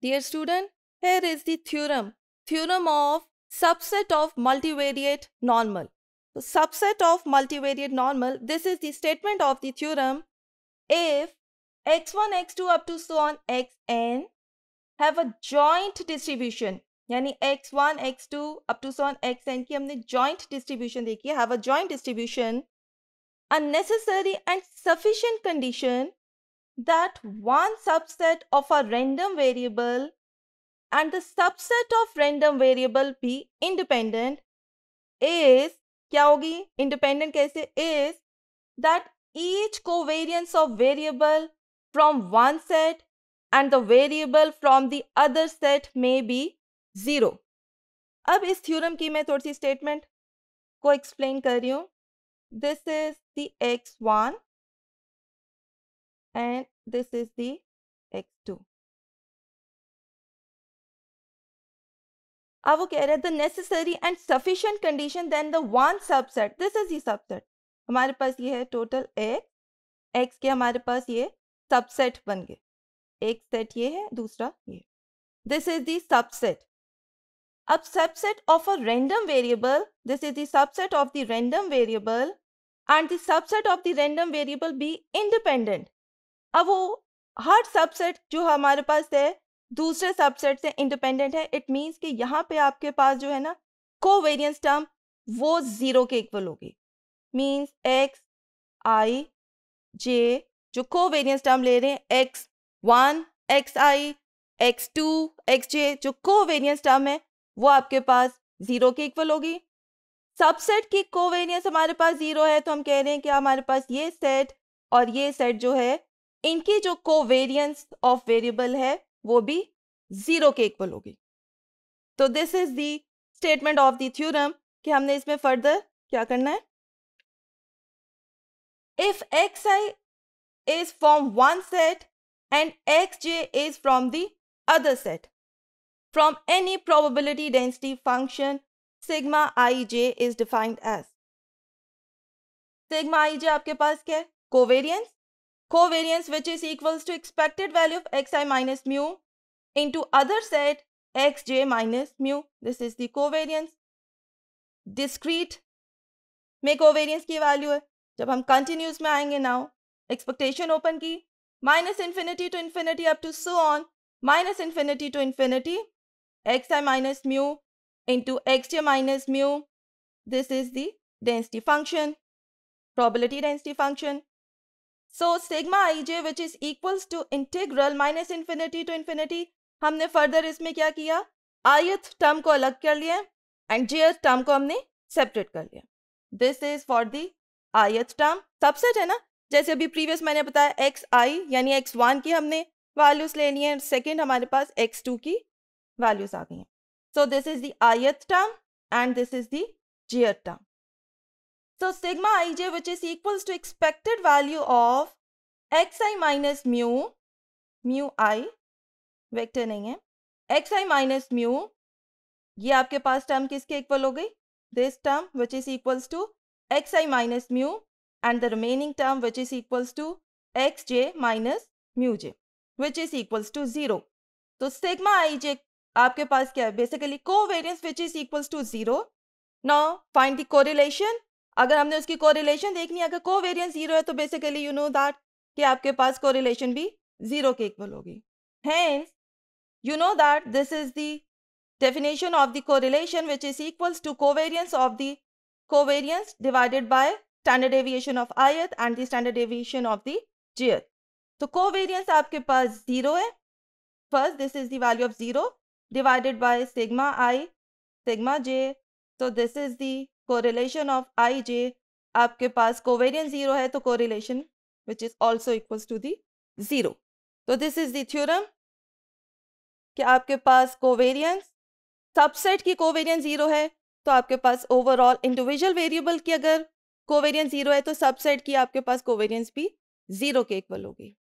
Dear student, here is the theorem. Theorem of subset of multivariate normal. So subset of multivariate normal, this is the statement of the theorem. If x1, x2 up to so on xn have a joint distribution, यानी x1, x2 up to so on xn की हमने joint distribution देखी है, have a joint distribution, a necessary and sufficient condition that one subset of a random variable and the subset of random variable be independent is क्या होगी independent कैसे is that each covariance of variable from one set and the variable from the other set may be zero. अब इस theorem की मैं थोड़ी सी statement को explain कर रही हूँ the x1 and this is the x2 अब वो कह रहे हैं the necessary and sufficient condition then the one subset this is ये सबसेट हमारे पास ये है टोटल x एक्स के हमारे पास ये सबसेट बन गए एक सेट ये है दूसरा ये दिस इज दी सबसेट अब subset of a random variable this is the subset of the random variable and the subset of the random variable be independent अब वो हर सबसेट जो हमारे पास है दूसरे सबसेट से इंडिपेंडेंट है इट मीन्स कि यहाँ पे आपके पास जो है ना को वेरियंस टर्म वो ज़ीरो के इक्वल होगी मीन्स एक्स आई जे जो को वेरियंस टर्म ले रहे हैं X one X I X two x J जो को वेरियंस टर्म है वो आपके पास ज़ीरो के इक्वल होगी सबसेट की को वेरियंस हमारे पास ज़ीरो है तो हम कह रहे हैं कि हमारे पास ये सेट और ये सेट जो है इनकी जो कोवेरियंस ऑफ वेरिएबल है वो भी जीरो के इक्वल होगी तो this is the statement of the theorem कि हमने इसमें फर्दर क्या करना है if X I is from one set and X J is from the other set probability density function sigma I J is defined as sigma आई जे आपके पास क्या है covariance covariance which is equals to expected value of xi minus mu into other set xj minus mu. This is the covariance. Discrete Make covariance ki value hai. Jab hum continuous mein aayenge now. Expectation open ki. Minus infinity to infinity up to so on. Minus infinity to infinity. xi minus mu into xj minus mu. This is the density function. Probability density function. Sigma I J which is equals to integral minus infinity to infinity हमने further इसमें क्या किया ith term को अलग कर लिया and जेथ term को हमने सेपरेट कर लिया this is for the ith term subset है ना जैसे अभी प्रीवियस मैंने बताया एक्स आई यानी एक्स वन की हमने वैल्यूज लेनी है सेकेंड हमारे पास एक्स टू की वैल्यूज आ गई हैं so this is the ith term and this is the jth term So sigma ij which is equals to expected value of xi minus mu, mu i, vector नहीं है xi minus mu ये आपके पास term किसके equal हो गई this term which is equals to x i minus mu and the remaining term which is equals to x j minus mu j which is equals to zero तो sigma आई जे आपके पास क्या है basically covariance which is equals to zero now find the correlation अगर हमने उसकी को relation देखनी है अगर को वेरियंस जीरो है तो बेसिकली यू नो दैट कि आपके पास को रिलेशन भी जीरो के इक्वल होगी hence you know that this is the definition of the correlation which is equals to covariance of the covariance divided by standard deviation of ith and the standard deviation of the jth तो covariance आपके पास zero है first this is the value of zero divided by sigma i sigma j तो this is the correlation of i जे आपके पास covariance zero है तो correlation which is also equals to the zero तो this is theorem कि आपके पास covariance subset की कोवेरियन जीरो है तो आपके पास ओवरऑल इंडिविजुअल वेरिएबल की अगर कोवेरियन जीरो है तो सबसेट की आपके पास कोवेरियंस भी जीरो के इक्वल होगी